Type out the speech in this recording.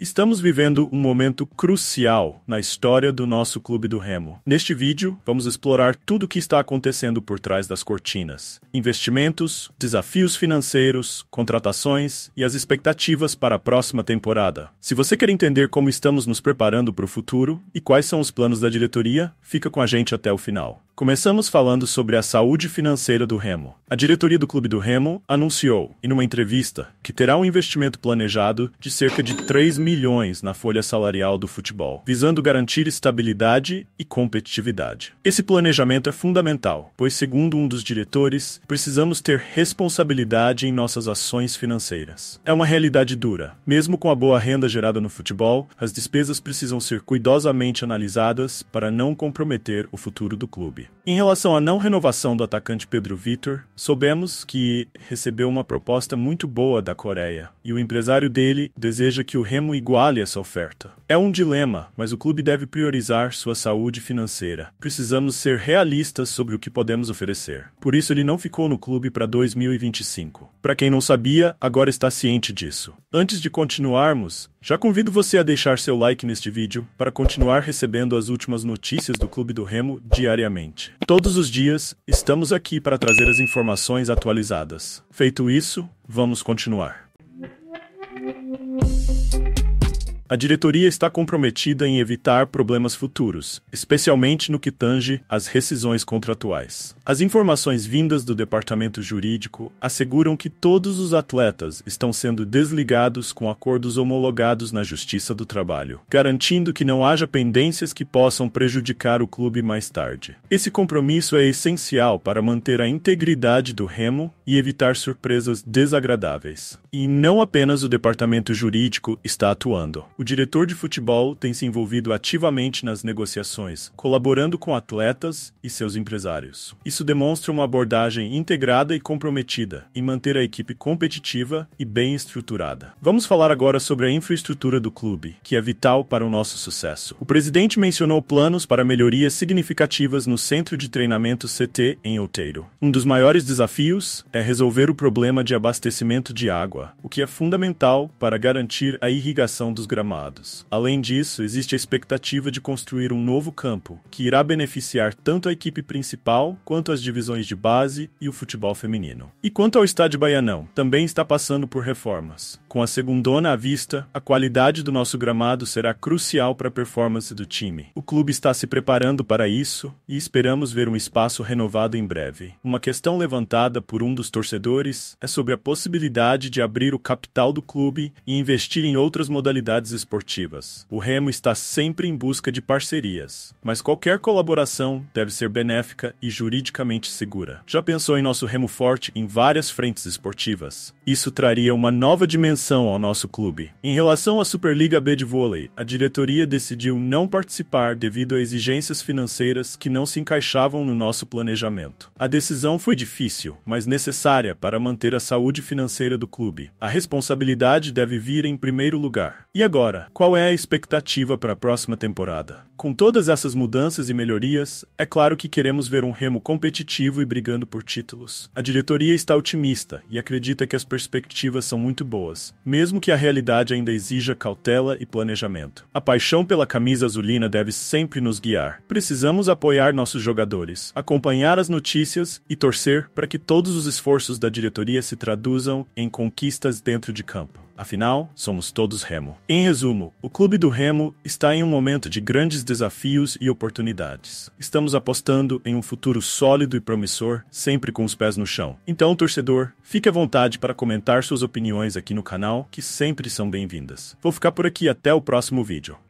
Estamos vivendo um momento crucial na história do nosso Clube do Remo. Neste vídeo, vamos explorar tudo o que está acontecendo por trás das cortinas: investimentos, desafios financeiros, contratações e as expectativas para a próxima temporada. Se você quer entender como estamos nos preparando para o futuro e quais são os planos da diretoria, fica com a gente até o final. Começamos falando sobre a saúde financeira do Remo. A diretoria do Clube do Remo anunciou, em uma entrevista, que terá um investimento planejado de cerca de 3 milhões na folha salarial do futebol, visando garantir estabilidade e competitividade. Esse planejamento é fundamental, pois, segundo um dos diretores, precisamos ter responsabilidade em nossas ações financeiras. É uma realidade dura. Mesmo com a boa renda gerada no futebol, as despesas precisam ser cuidadosamente analisadas para não comprometer o futuro do clube. Em relação à não renovação do atacante Pedro Vitor, soubemos que recebeu uma proposta muito boa da Coreia e o empresário dele deseja que o Remo iguale essa oferta. É um dilema, mas o clube deve priorizar sua saúde financeira. Precisamos ser realistas sobre o que podemos oferecer. Por isso, ele não ficou no clube para 2025. Para quem não sabia, agora está ciente disso. Antes de continuarmos, já convido você a deixar seu like neste vídeo para continuar recebendo as últimas notícias do Clube do Remo diariamente. Todos os dias, estamos aqui para trazer as informações atualizadas. Feito isso, vamos continuar. A diretoria está comprometida em evitar problemas futuros, especialmente no que tange às rescisões contratuais. As informações vindas do departamento jurídico asseguram que todos os atletas estão sendo desligados com acordos homologados na Justiça do Trabalho, garantindo que não haja pendências que possam prejudicar o clube mais tarde. Esse compromisso é essencial para manter a integridade do remo e evitar surpresas desagradáveis. E não apenas o departamento jurídico está atuando. O diretor de futebol tem se envolvido ativamente nas negociações, colaborando com atletas e seus empresários. Isso demonstra uma abordagem integrada e comprometida em manter a equipe competitiva e bem estruturada. Vamos falar agora sobre a infraestrutura do clube, que é vital para o nosso sucesso. O presidente mencionou planos para melhorias significativas no centro de treinamento CT em Outeiro. Um dos maiores desafios é resolver o problema de abastecimento de água, o que é fundamental para garantir a irrigação dos gramados retomados. Além disso, existe a expectativa de construir um novo campo, que irá beneficiar tanto a equipe principal quanto as divisões de base e o futebol feminino. E quanto ao estádio Baianão, também está passando por reformas. Com a segundona à vista, a qualidade do nosso gramado será crucial para a performance do time. O clube está se preparando para isso e esperamos ver um espaço renovado em breve. Uma questão levantada por um dos torcedores é sobre a possibilidade de abrir o capital do clube e investir em outras modalidades esportivas. O Remo está sempre em busca de parcerias, mas qualquer colaboração deve ser benéfica e juridicamente segura. Já pensou em nosso Remo forte em várias frentes esportivas? Isso traria uma nova dimensão ao nosso clube. Em relação à Superliga B de vôlei, a diretoria decidiu não participar devido a exigências financeiras que não se encaixavam no nosso planejamento. A decisão foi difícil, mas necessária para manter a saúde financeira do clube. A responsabilidade deve vir em primeiro lugar. E agora? Agora, qual é a expectativa para a próxima temporada? Com todas essas mudanças e melhorias, é claro que queremos ver um remo competitivo e brigando por títulos. A diretoria está otimista e acredita que as perspectivas são muito boas, mesmo que a realidade ainda exija cautela e planejamento. A paixão pela camisa azulina deve sempre nos guiar. Precisamos apoiar nossos jogadores, acompanhar as notícias e torcer para que todos os esforços da diretoria se traduzam em conquistas dentro de campo. Afinal, somos todos remo. Em resumo, o Clube do Remo está em um momento de grandes desafios e oportunidades. Estamos apostando em um futuro sólido e promissor, sempre com os pés no chão. Então, torcedor, fique à vontade para comentar suas opiniões aqui no canal, que sempre são bem-vindas. Vou ficar por aqui até o próximo vídeo.